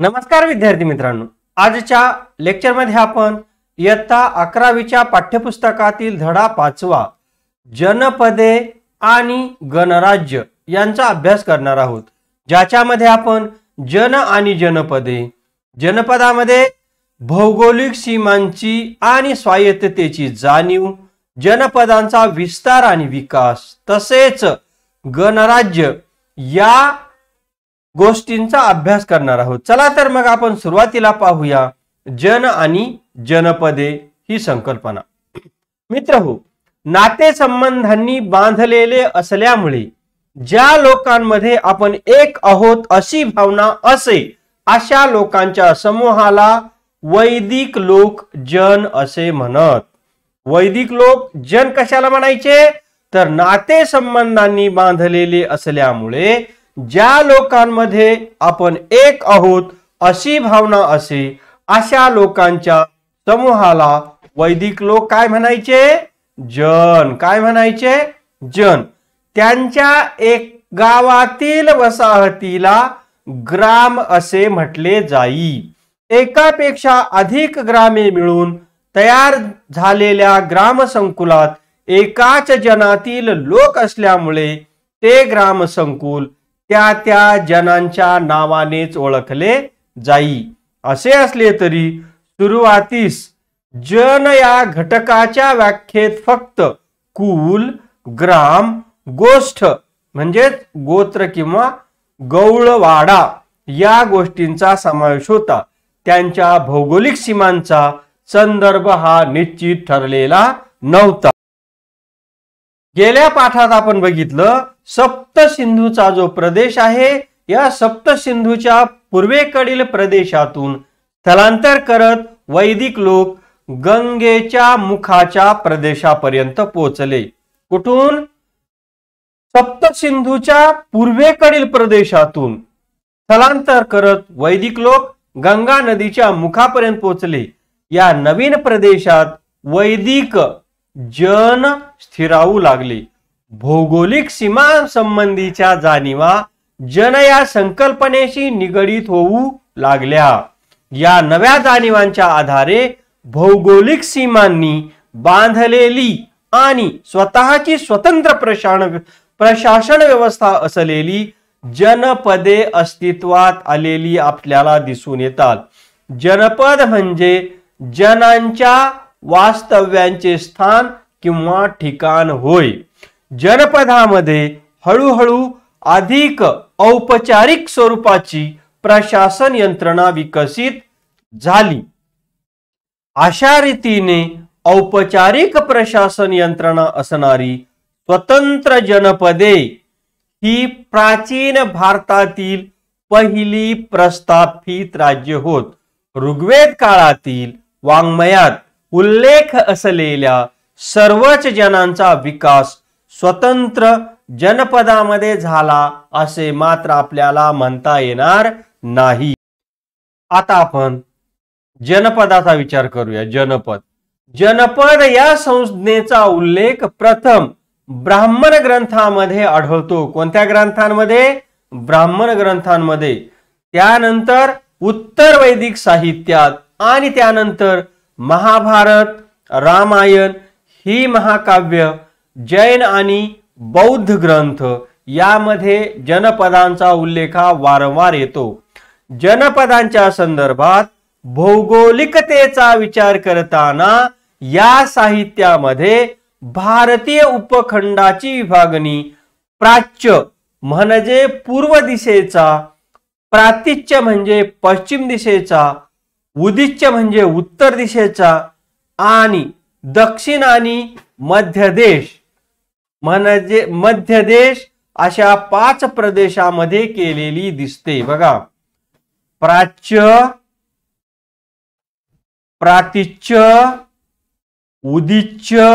नमस्कार विद्यार्थी मित्रांनो आजच्या लेक्चरमध्ये आपण इयत्ता अकरावीच्या पाठ्यपुस्तकातील धडा पाचवा जनपदे आणि गणराज्य यांचा अभ्यास करणार आहोत ज्याच्यामध्ये आपण जन आणि जनपदे जनपदामध्ये भौगोलिक सीमांची आणि स्वायत्ततेची जाणीव जनपदांचा विस्तार आणि विकास तसेच गणराज्य या गोष्टींचा अभ्यास करणार आहोत चला तर मग आपण सुरुवातीला पाहूया जन आणि जनपदे ही संकल्पना मित्र हो नातेसंबंधांनी बांधलेले असल्यामुळे ज्या लोकांमध्ये आपण एक आहोत अशी भावना असे अशा लोकांच्या समूहाला वैदिक लोक जन असे म्हणत वैदिक लोक जन कशाला म्हणायचे तर नातेसंबंधांनी बांधलेले असल्यामुळे ज्या लोकांमध्ये आपण एक आहोत अशी भावना असे अशा लोकांच्या समूहाला वैदिक लोक काय म्हणायचे जन काय म्हणायचे जन त्यांच्या एक गावातील वसाहतीला ग्राम असे म्हटले जाई एकापेक्षा अधिक ग्रामे मिळून तयार झालेल्या ग्रामसंकुलात एकाच जनातील लोक असल्यामुळे ते ग्रामसंकुल त्या त्या जनांच्या नावानेच ओळखले जाई असे असले तरी सुरुवातीस जन या घटकाच्या व्याख्येत फक्त कुल ग्राम गोष्ठ म्हणजेच गोत्र किंवा गौळवाडा या गोष्टींचा समावेश होता त्यांच्या भौगोलिक सीमांचा संदर्भ हा निश्चित ठरलेला नव्हता गेल्या पाठात आपण बघितलं सप्तसिंधूचा जो प्रदेश आहे या सप्तसिंधूच्या पूर्वेकडील प्रदेशातून स्थलांतर करत वैदिक लोक गंगेच्या मुखाच्या प्रदेशापर्यंत पोचले कुठून सप्तसिंधूच्या पूर्वेकडील प्रदेशातून स्थलांतर करत वैदिक लोक गंगा नदीच्या मुखापर्यंत पोचले या नवीन प्रदेशात वैदिक जन स्थिरावू लागले भौगोलिक सीमा संबंधीच्या जाणीवा जन या संकल्पनेशी निगडीत होऊ लागल्या या नव्या जाणीवांच्या आधारे भौगोलिक सीमांनी बांधलेली आणि स्वतःची स्वतंत्र प्रशासन प्रशासन व्यवस्था असलेली जनपदे अस्तित्वात आलेली आपल्याला दिसून येतात जनपद म्हणजे जनांच्या वास्तव्यांचे स्थान किंवा ठिकाण होय जनपदामध्ये हळूहळू अधिक औपचारिक स्वरूपाची प्रशासन यंत्रणा विकसित झाली अशा रीतीने औपचारिक प्रशासन यंत्रणा असणारी स्वतंत्र जनपदे ही प्राचीन भारतातील पहिली प्रस्थापित राज्य होत ऋग्वेद काळातील वाङ्मयात उल्लेख असलेल्या सर्वच जनांचा विकास स्वतंत्र जनपदामध्ये झाला असे मात्र आपल्याला म्हणता येणार नाही आता आपण जनपदाचा विचार करूया जनपद जनपद या संज्ञेचा उल्लेख प्रथम ब्राह्मण ग्रंथामध्ये आढळतो कोणत्या ग्रंथांमध्ये ब्राह्मण ग्रंथांमध्ये त्यानंतर उत्तर वैदिक साहित्यात आणि त्यानंतर महाभारत रामायण ही महाकाव्य जैन आणि बौद्ध ग्रंथ यामध्ये जनपदांचा उल्लेख वारंवार येतो जनपदांच्या संदर्भात भौगोलिकतेचा विचार करताना या साहित्यामध्ये भारतीय उपखंडाची विभागणी प्राच्य म्हणजे पूर्व दिशेचा प्रातिच्य म्हणजे पश्चिम दिशेचा उदिच्य म्हणजे उत्तर दिशेचा आणि दक्षिण आणि मध्य देश म्हणजे मध्य देश अशा पाच प्रदेशामध्ये केलेली दिसते बघा प्राच्य प्रातिच्य उदिच्य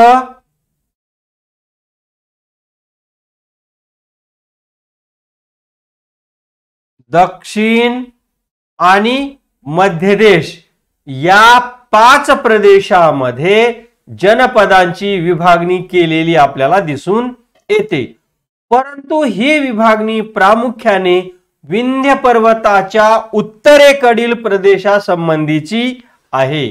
दक्षिण आणि मध्यदेश या पाच प्रदेशामध्ये जनपदांची विभागणी केलेली आपल्याला दिसून येते परंतु ही विभागणी प्रामुख्याने विंध्य पर्वताच्या उत्तरेकडील प्रदेशासंबंधीची आहे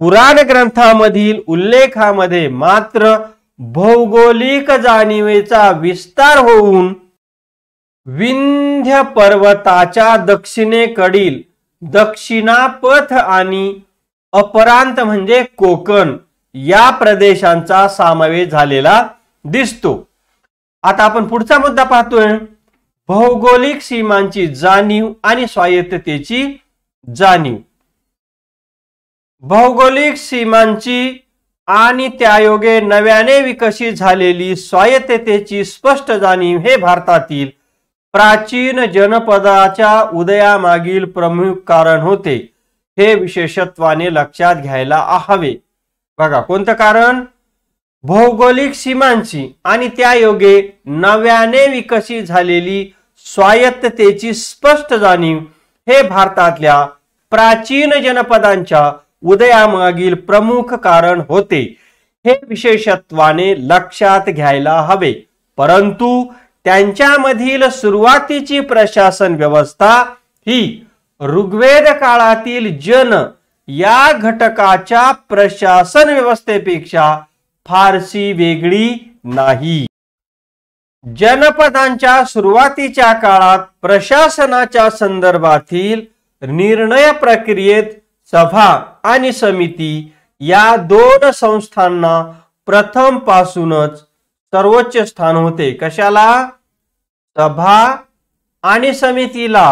पुराण ग्रंथामधील उल्लेखामध्ये मात्र भौगोलिक जाणीवेचा विस्तार होऊन विंध्य पर्वताच्या दक्षिणेकडील दक्षिणापथ आणि अपरांत म्हणजे कोकण या प्रदेशांचा समावेश झालेला दिसतो आता आपण पुढचा मुद्दा पाहतोय भौगोलिक सीमांची जाणीव आणि स्वायत्ततेची जाणीव भौगोलिक सीमांची आणि त्यायोगे नव्याने विकसित झालेली स्वायत्ततेची स्पष्ट जाणीव हे भारतातील प्राचीन जनपदाच्या उदयामागील प्रमुख कारण होते हे विशेषत्वाने लक्षात घ्यायला हवे बघा कोणतं कारण भौगोलिक सीमांची आणि त्या योगे नव्याने विकसित झालेली स्वायत्ततेची स्पष्ट जाणीव हे भारतातल्या प्राचीन जनपदांच्या उदयामागील प्रमुख कारण होते हे विशेषत्वाने लक्षात घ्यायला हवे परंतु त्यांच्यामधील सुरुवातीची प्रशासन व्यवस्था ही ऋग्वेद काळातील जन या घटकाच्या प्रशासन व्यवस्थेपेक्षा फारशी वेगळी नाही जनपदांच्या सुरुवातीच्या काळात प्रशासनाच्या संदर्भातील निर्णय प्रक्रियेत सभा आणि समिती या दोन संस्थांना प्रथम पासूनच सर्वोच्च स्थान होते कशाला सभा आणि समितीला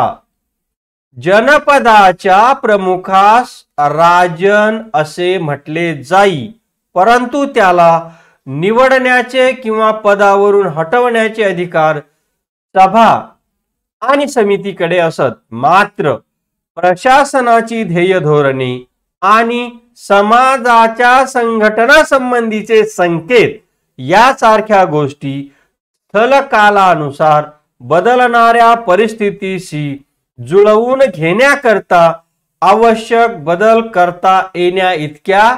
जनपदाच्या प्रमुखास राजन असे म्हटले जाई परंतु त्याला निवडण्याचे किंवा पदावरून हटवण्याचे अधिकार सभा आणि समितीकडे असत मात्र प्रशासनाची ध्येय धोरणे आणि समाजाच्या संघटना संबंधीचे संकेत यासारख्या गोष्टी स्थलकालानुसार बदलणाऱ्या परिस्थितीशी जुळवून घेण्याकरता आवश्यक बदल करता येण्या इतक्या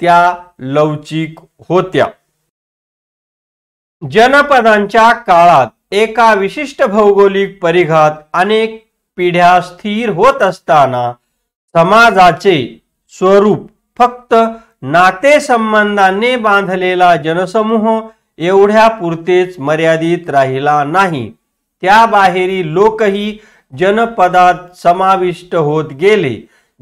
त्या लवचिक होत्या जनपदांच्या काळात एका विशिष्ट भौगोलिक परिघात अनेक पिढ्या स्थिर होत असताना समाजाचे स्वरूप फक्त नाते संबंधाने बांधलेला जनसमूह एवढ्या पुरतेच मर्यादित राहिला नाही त्या बाहेरी लोकही जनपदात समाविष्ट होत गेले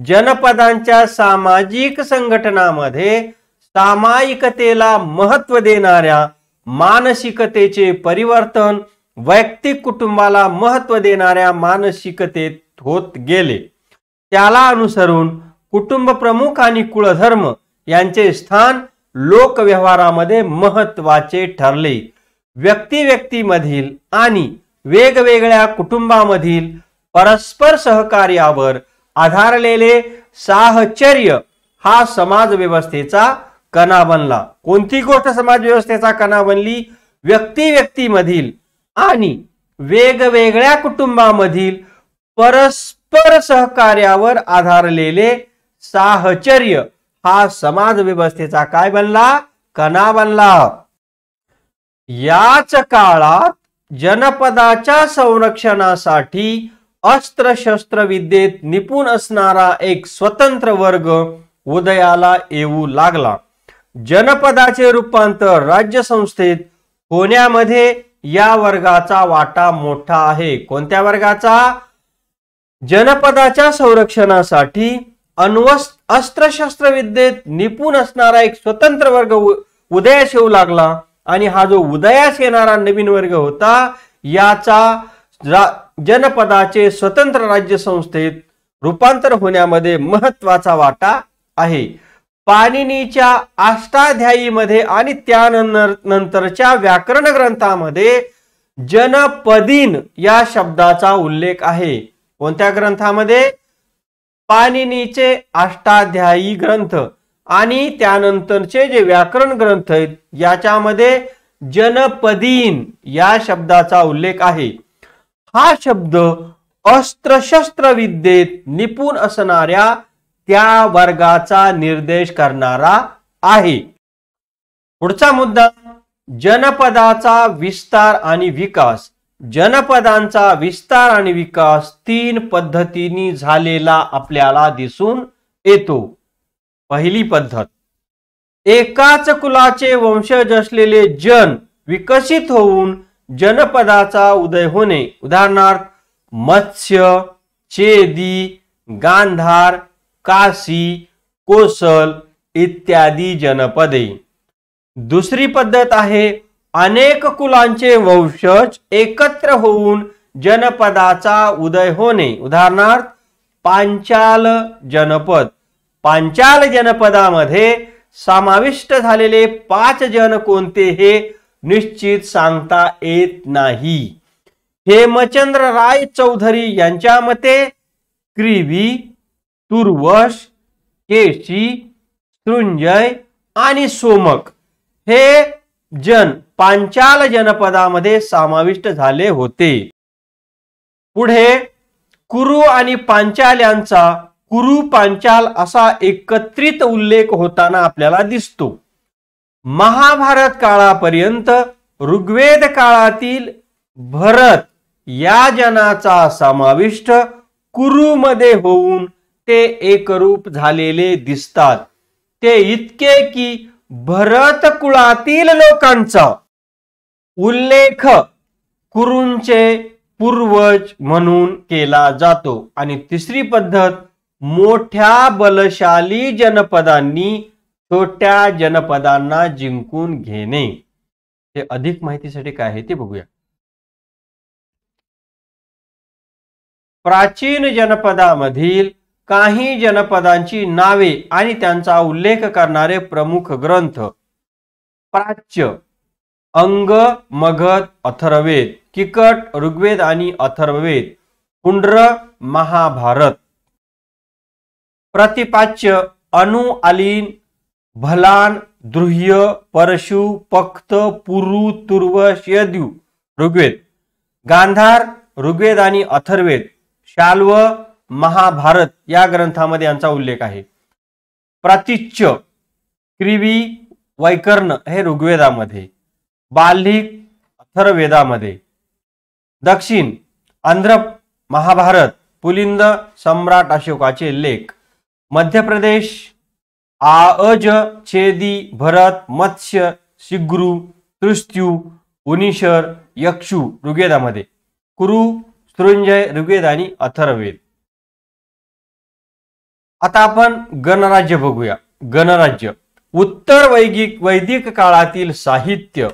जनपदांच्या सामाजिक संघटनामध्ये सामायिकतेला महत्व देणाऱ्या मानसिकतेचे परिवर्तन वैयक्तिक कुटुंबाला महत्व देणाऱ्या मानसिकतेत होत गेले त्याला अनुसरून कुटुंब प्रमुख आणि कुळधर्म यांचे स्थान लोकव्यवहारामध्ये महत्वाचे ठरले व्यक्ती व्यक्तीमधील आणि वेगवेगळ्या कुटुंबामधील परस्पर सहकार्यावर आधारलेले साहचर्य हा समाजव्यवस्थेचा कणा बनला कोणती गोष्ट समाजव्यवस्थेचा कणा बनली व्यक्ती व्यक्तीमधील आणि वेगवेगळ्या कुटुंबामधील परस्पर सहकार्यावर आधारलेले साहचर्य हा समाज व्यवस्थेचा काय बनला कणा बनला याच काळात जनपदाच्या संरक्षणासाठी शस्त्र विद्येत निपुण असणारा एक स्वतंत्र वर्ग उदयाला येऊ लागला जनपदाचे रूपांतर राज्य संस्थेत होण्यामध्ये या वर्गाचा वाटा मोठा आहे कोणत्या वर्गाचा जनपदाच्या संरक्षणासाठी अण्वस् अस्त्रशास्त्र विद्येत निपुण असणारा एक स्वतंत्र वर्ग उदयास येऊ लागला आणि हा जो उदयास येणारा नवीन वर्ग होता याचा जनपदाचे स्वतंत्र राज्य संस्थेत रूपांतर होण्यामध्ये महत्वाचा वाटा आहे पाणिनीच्या अष्टाध्यायीमध्ये आणि त्यानंतरच्या व्याकरण ग्रंथामध्ये जनपदीन या शब्दाचा उल्लेख आहे कोणत्या ग्रंथामध्ये पाणिनीचे अष्टाध्यायी ग्रंथ आणि त्यानंतरचे जे व्याकरण ग्रंथ आहेत याच्यामध्ये जनपदीन या शब्दाचा उल्लेख आहे हा शब्द अस्त्रशस्त्र विद्येत निपुण असणाऱ्या त्या वर्गाचा निर्देश करणारा आहे पुढचा मुद्दा जनपदाचा विस्तार आणि विकास जनपदांचा विस्तार आणि विकास तीन पद्धतीने झालेला आपल्याला दिसून येतो पहिली पद्धत एकाच कुलाचे वंशज असलेले जन विकसित होऊन जनपदाचा उदय होणे उदाहरणार्थ मत्स्य चेदी गांधार काशी कोसल इत्यादी जनपदे दुसरी पद्धत आहे अनेक कुलांचे वंशज एकत्र होऊन जनपदाचा उदय होणे उदाहरणार्थ पांचाल जनपद पांचाल जनपदामध्ये समाविष्ट झालेले पाच जन कोणते हे निश्चित सांगता येत नाही हेमचंद्र राय चौधरी यांच्या मते क्रिवी तुर्वश केशी सृंजय आणि सोमक हे जन पांचाल जनपदामध्ये समाविष्ट झाले होते पुढे कुरु आणि पांचाल यांचा कुरु पांचाल असा एकत्रित उल्लेख होताना आपल्याला दिसतो महाभारत काळापर्यंत ऋग्वेद काळातील भरत या जनाचा समाविष्ट कुरुमध्ये होऊन ते एकरूप झालेले दिसतात ते इतके की भरत कुळातील लोकांचा उल्लेख कुरूंचे पूर्वज म्हणून केला जातो आणि तिसरी पद्धत मोठ्या बलशाली जनपदांनी छोट्या जनपदांना जिंकून घेणे हे अधिक माहितीसाठी काय आहे ते बघूया प्राचीन जनपदामधील काही जनपदांची नावे आणि त्यांचा उल्लेख करणारे प्रमुख ग्रंथ प्राच्य अंग मगध अथर्ववेद किकट ऋग्वेद आणि अथर्ववेद पुंड्र महाभारत प्रतिपाच्य अनुआलीन भलान द्रुह्य परशु पक्त पुरु तुर्व ऋग्वेद गांधार ऋग्वेद आणि अथर्वेद शाल्व महाभारत या ग्रंथामध्ये यांचा उल्लेख आहे प्रतिच्य क्रिवी वैकर्ण हे ऋग्वेदामध्ये बालिक अथर्वेदामध्ये दक्षिण आंध्र महाभारत पुलिंद सम्राट अशोकाचे लेख मध्य प्रदेश आअज छेदी भरत मत्स्य शिग्रू तृष्ट्यू उनिशर यक्षू ऋग्वेदामध्ये कुरु सृंजय ऋग्वेद आणि अथर्वेद आता आपण गणराज्य बघूया गणराज्य उत्तर वैदिक वैदिक काळातील साहित्य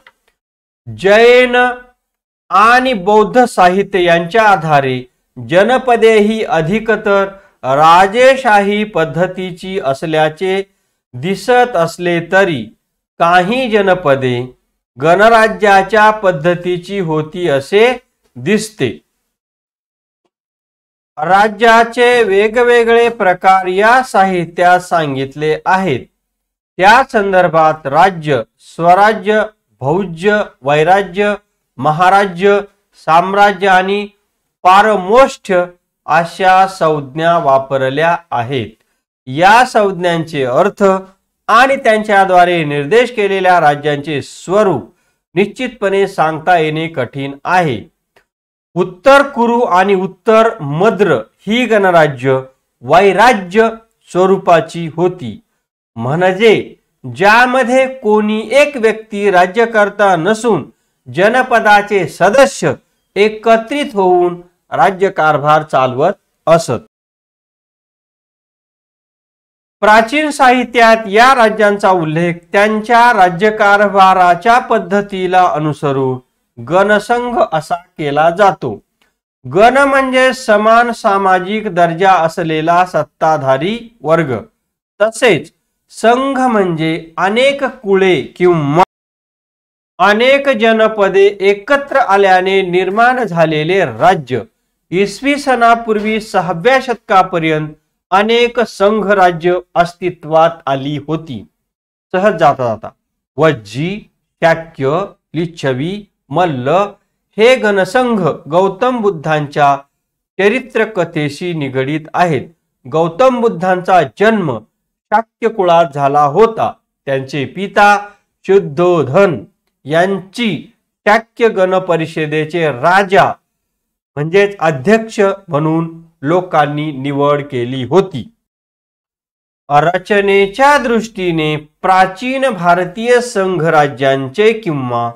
जैन आणि बौद्ध साहित्य यांच्या आधारे जनपदे ही अधिकतर राजेशाही पद्धतीची असल्याचे दिसत असले तरी काही जनपदे गणराज्याच्या पद्धतीची होती असे दिसते राज्याचे वेगवेगळे प्रकार या साहित्यात सांगितले आहेत त्या संदर्भात राज्य स्वराज्य भौज्य वैराज्य महाराज्य साम्राज्य आणि पारमोष्ठ अशा संज्ञा वापरल्या आहेत या संज्ञांचे अर्थ आणि त्यांच्याद्वारे निर्देश केलेल्या राज्यांचे स्वरूप निश्चितपणे सांगता येणे कठीण आहे उत्तर कुरु आणि उत्तर मद्र ही गणराज्य वैराज्य स्वरूपाची होती म्हणजे ज्यामध्ये कोणी एक व्यक्ती राज्यकर्ता नसून जनपदाचे सदस्य एकत्रित होऊन राज्यकारभार चालवत असत प्राचीन साहित्यात या राज्यांचा उल्लेख त्यांच्या राज्यकारभाराच्या पद्धतीला अनुसरून गणसंघ असा केला जातो गण म्हणजे समान सामाजिक दर्जा असलेला सत्ताधारी वर्ग तसेच संघ म्हणजे अनेक कुळे किंवा अनेक जनपदे एकत्र आल्याने निर्माण झालेले राज्य इसवी सनापूर्वी सहाव्या शतकापर्यंत अनेक संघ राज्य अस्तित्वात आली होती सहज जाता जाता वज्जी शाक्य लिच्छवी मल्ल हे गणसंघ गौतम बुद्धांच्या चरित्र कथेशी निगडीत आहेत गौतम बुद्धांचा जन्म शाक्य कुळात झाला होता त्यांचे पिता शुद्धोधन यांची शाक्य गण परिषदेचे राजा म्हणजेच अध्यक्ष म्हणून लोकांनी निवड केली होती रचनेच्या दृष्टीने प्राचीन भारतीय संघराज्यांचे किंवा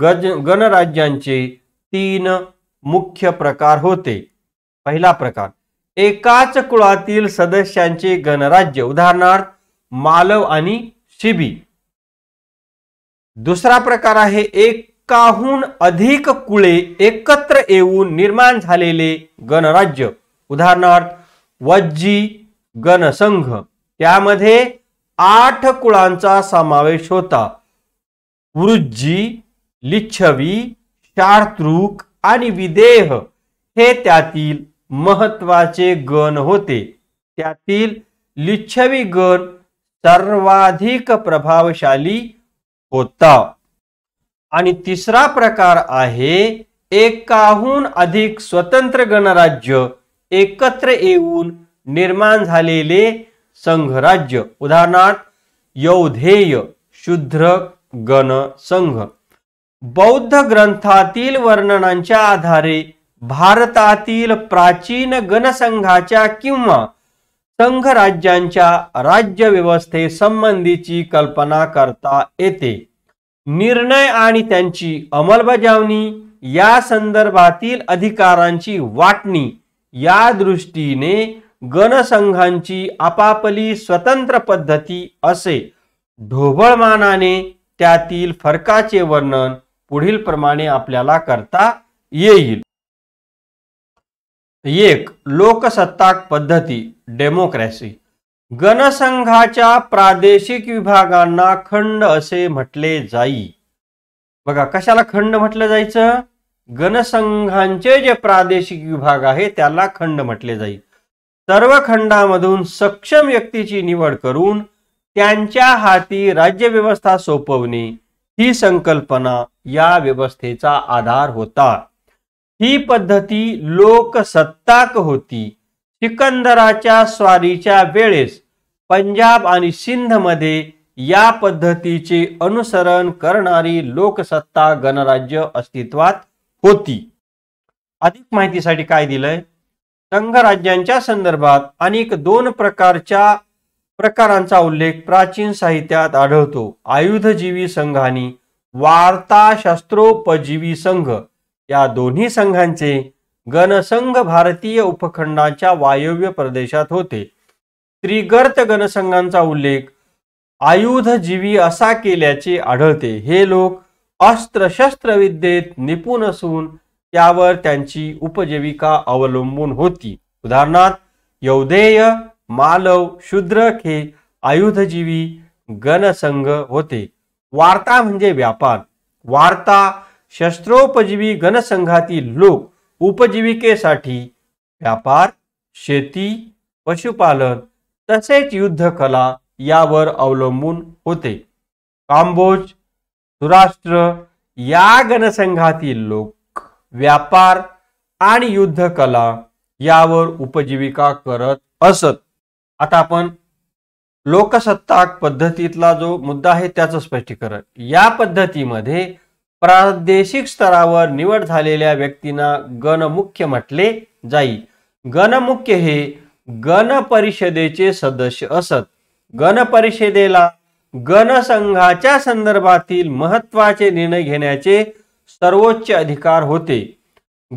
गणराज्यांचे तीन मुख्य प्रकार होते पहिला प्रकार एकाच कुळातील सदस्यांचे गणराज्य उदाहरणार्थ मालव आणि शिबी दुसरा प्रकार आहे एकाहून अधिक कुळे एकत्र येऊन निर्माण झालेले गणराज्य उदाहरणार्थ वज्जी गणसंघ त्यामध्ये आठ कुळांचा समावेश होता वृज्जी लिच्छवी शार्तृक आणि विदेह हे त्यातील महत्वाचे गण होते त्यातील लिच्छवी गण सर्वाधिक प्रभावशाली होता आणि तिसरा प्रकार आहे एकाहून अधिक स्वतंत्र गणराज्य एकत्र येऊन निर्माण झालेले संघराज्य उदाहरणार्थ यौधेय शुद्र गण संघ बौद्ध ग्रंथातील वर्णनांच्या आधारे भारतातील प्राचीन गणसंघाच्या किंवा संघ राज्यांच्या राज्यव्यवस्थे संबंधीची कल्पना करता येते निर्णय आणि त्यांची अंमलबजावणी या संदर्भातील अधिकारांची वाटणी या दृष्टीने गणसंघांची आपापली स्वतंत्र पद्धती असे ढोबळमानाने त्यातील फरकाचे वर्णन पुढील प्रमाणे आपल्याला करता येईल एक लोकसत्ताक पद्धती डेमोक्रॅसी गणसंघाच्या प्रादेशिक विभागांना खंड असे म्हटले जाई बघा कशाला खंड म्हटलं जायचं गणसंघांचे जे प्रादेशिक विभाग आहे त्याला खंड म्हटले जाई सर्व खंडामधून सक्षम व्यक्तीची निवड करून त्यांच्या हाती राज्य व्यवस्था सोपवणे ही संकल्पना या व्यवस्थेचा आधार होता ही पद्धती लोकसत्ताक होती सिकंदराच्या स्वारीच्या वेळेस पंजाब आणि सिंध मध्ये या पद्धतीचे अनुसरण करणारी लोकसत्ता गणराज्य अस्तित्वात होती अधिक माहितीसाठी काय दिलंय संघराज्यांच्या संदर्भात अनेक दोन प्रकारच्या प्रकारांचा उल्लेख प्राचीन साहित्यात आढळतो आयुधजीवी संघानी वार्ताशास्त्रोपजीवी संघ या दोन्ही संघांचे गणसंघ भारतीय उपखंडाच्या वायव्य प्रदेशात होते त्रिगर्त गणसंघांचा उल्लेख आयुधजीवी असा केल्याचे आढळते हे लोक अस्त्रशस्त्र विद्येत निपुण असून त्यावर त्यांची उपजीविका अवलंबून होती उदाहरणार्थ यौधेय मालव शुद्र हे आयुधजीवी गणसंघ होते वार्ता म्हणजे व्यापार वार्ता शस्त्रोपजीवी गणसंघातील लोक उपजीविकेसाठी व्यापार शेती पशुपालन तसेच युद्धकला यावर अवलंबून होते कांबोज सुराष्ट्र या गणसंघातील लोक व्यापार आणि युद्धकला यावर उपजीविका करत असत आता आपण लोकसत्ताक पद्धतीतला जो मुद्दा आहे त्याचं स्पष्टीकरण या पद्धतीमध्ये प्रादेशिक स्तरावर निवड झालेल्या व्यक्तींना गणमुख्य म्हटले जाई गणमुख्य हे गणपरिषदेचे सदस्य असत गणपरिषदेला गणसंघाच्या संदर्भातील महत्वाचे निर्णय घेण्याचे सर्वोच्च अधिकार होते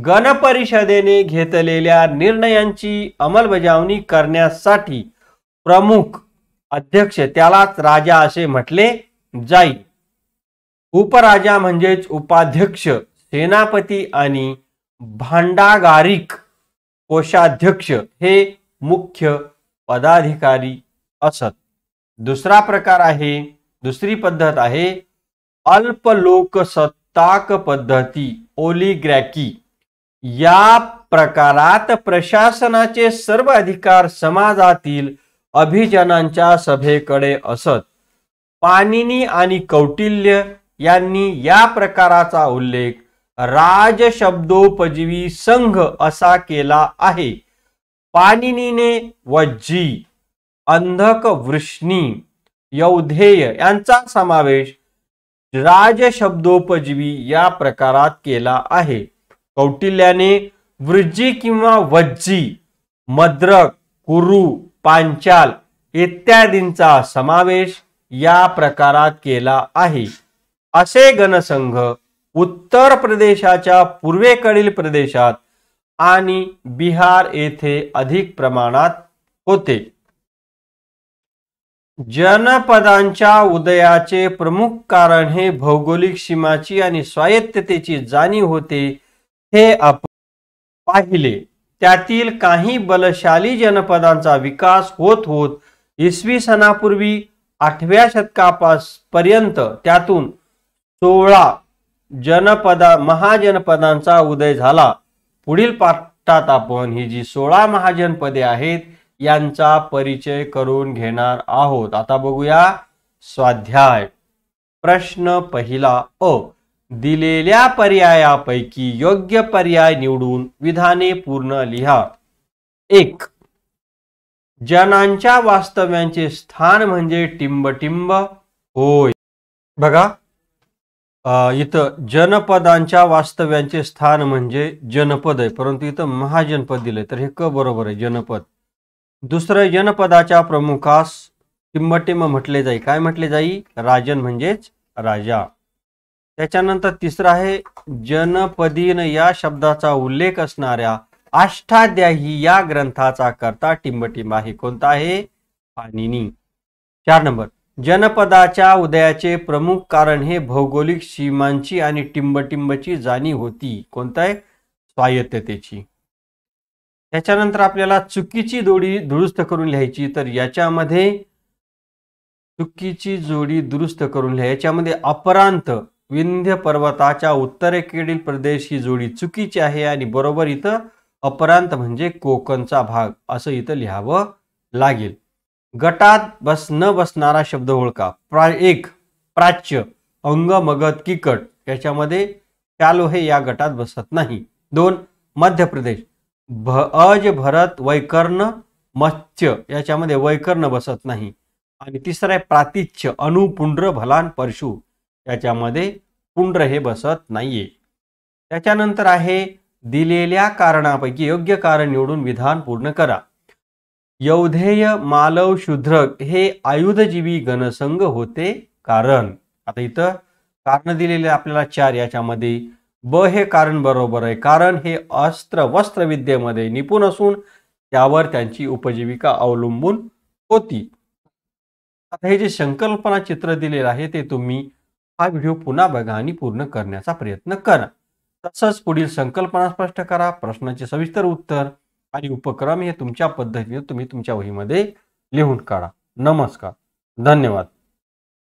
गणपरिषदेने घेतलेल्या निर्णयांची अंमलबजावणी करण्यासाठी प्रमुख अध्यक्ष त्यालाच राजा असे म्हटले जाई उपराजा म्हणजेच उपाध्यक्ष सेनापती आणि भांडागारिक कोषाध्यक्ष हे मुख्य पदाधिकारी असत दुसरा प्रकार आहे दुसरी पद्धत आहे अल्प लोकसत्ताक पद्धती ओलिग्रॅकी या प्रकारात प्रशासनाचे सर्व अधिकार समाजातील अभिजनांच्या सभेकडे असत पाणिनी आणि कौटिल्य यांनी या प्रकाराचा उल्लेख राजशब्दोपजीवी संघ असा केला आहे पाणिनीने वज्जी अंधक वृष्णी यौधेय यांचा समावेश राजशब्दोपजीवी या प्रकारात केला आहे कौटिल्याने वृज्जी किंवा वज्जी मद्रक कुरु पांचाल इत्यादींचा समावेश या प्रकारात केला आहे असे गणसंघ उत्तर प्रदेशाच्या पूर्वेकडील प्रदेशात आणि बिहार येथे अधिक प्रमाणात होते जनपदांच्या उदयाचे प्रमुख कारण हे भौगोलिक सीमाची आणि स्वायत्ततेची जाणीव होते हे आपण पाहिले त्यातील काही बलशाली जनपदांचा विकास होत होत इसवी सणापूर्वी आठव्या शतकापास पर्यंत त्यातून सोळा जनपदा महाजनपदांचा उदय झाला पुढील पाठात आपण ही जी सोळा महाजनपदे आहेत यांचा परिचय करून घेणार आहोत आता बघूया स्वाध्याय प्रश्न पहिला अ दिलेल्या पर्यायापैकी योग्य पर्याय निवडून विधाने पूर्ण लिहा एक जनांच्या वास्तव्यांचे स्थान म्हणजे टिंबटिंब होय बघा इथं जनपदांच्या वास्तव्यांचे स्थान म्हणजे जनपद आहे परंतु इथं महाजनपद दिले तर हे क बरोबर आहे जनपद दुसरं जनपदाच्या प्रमुखास किंबटिंब म्हटले जाई काय म्हटले जाई राजन म्हणजेच राजा त्याच्यानंतर तिसरं आहे जनपदीन या शब्दाचा उल्लेख असणाऱ्या अष्टाध्यायी या ग्रंथाचा करता टिंबटिंब आहे कोणता आहे पाणिनी चार नंबर जनपदाच्या उदयाचे प्रमुख कारण हे भौगोलिक सीमांची आणि टिंबटिंबची जाणीव होती कोणताय स्वायत्ततेची त्याच्यानंतर आपल्याला चुकीची जोडी दुरुस्त करून लिहायची तर याच्यामध्ये चुकीची जोडी दुरुस्त करून लिहा याच्यामध्ये अपरांत विंध्य पर्वताच्या उत्तरेकडील प्रदेश ही जोडी चुकीची आहे आणि बरोबर इथं अपरांत म्हणजे कोकणचा भाग असं इथं लिहावं लागेल गटात बस न बसणारा शब्द ओळखा प्रा एक प्राच्य अंग मगध किकट याच्यामध्ये त्या हे या गटात बसत नाही दोन मध्य प्रदेश भ अज भरत वैकर्ण मत्स्य याच्यामध्ये वैकर्ण बसत नाही आणि तिसरं आहे प्रातिच्य अनुपुंड्र भलान परशु याच्यामध्ये पुंड्र हे बसत नाहीये त्याच्यानंतर आहे दिलेल्या कारणापैकी योग्य कारण निवडून विधान पूर्ण करा यौधेय मालव शूद्रक हे आयुधजीवी गणसंघ होते कारण आता इथं कारण दिलेले आपल्याला चार याच्यामध्ये ब हे कारण बरोबर आहे कारण हे अस्त्र वस्त्रविद्येमध्ये निपुण असून त्यावर त्यांची उपजीविका अवलंबून होती आता हे जे संकल्पना चित्र दिलेलं आहे ते तुम्ही हा व्हिडिओ पुन्हा बघा आणि पूर्ण करण्याचा प्रयत्न करा तसंच पुढील संकल्पना स्पष्ट करा प्रश्नाचे सविस्तर उत्तर आणि उपक्रम हे तुमच्या पद्धतीने तुम्ही तुमच्या वहीमध्ये लिहून काढा नमस्कार धन्यवाद